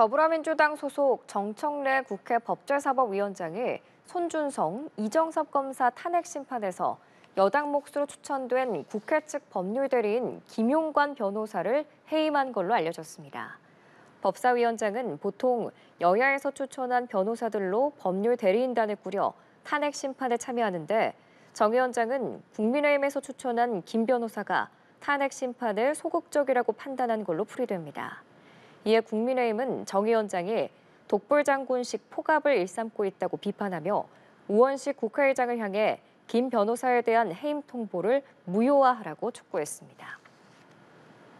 더불어민주당 소속 정청래 국회 법제사법위원장이 손준성, 이정섭 검사 탄핵 심판에서 여당 몫으로 추천된 국회 측 법률 대리인 김용관 변호사를 해임한 걸로 알려졌습니다. 법사위원장은 보통 여야에서 추천한 변호사들로 법률 대리인단을 꾸려 탄핵 심판에 참여하는데 정 위원장은 국민의힘에서 추천한 김 변호사가 탄핵 심판을 소극적이라고 판단한 걸로 풀이됩니다. 이에 국민의힘은 정 위원장이 독불 장군식 포갑을 일삼고 있다고 비판하며 우원식 국회의장을 향해 김 변호사에 대한 해임 통보를 무효화하라고 촉구했습니다.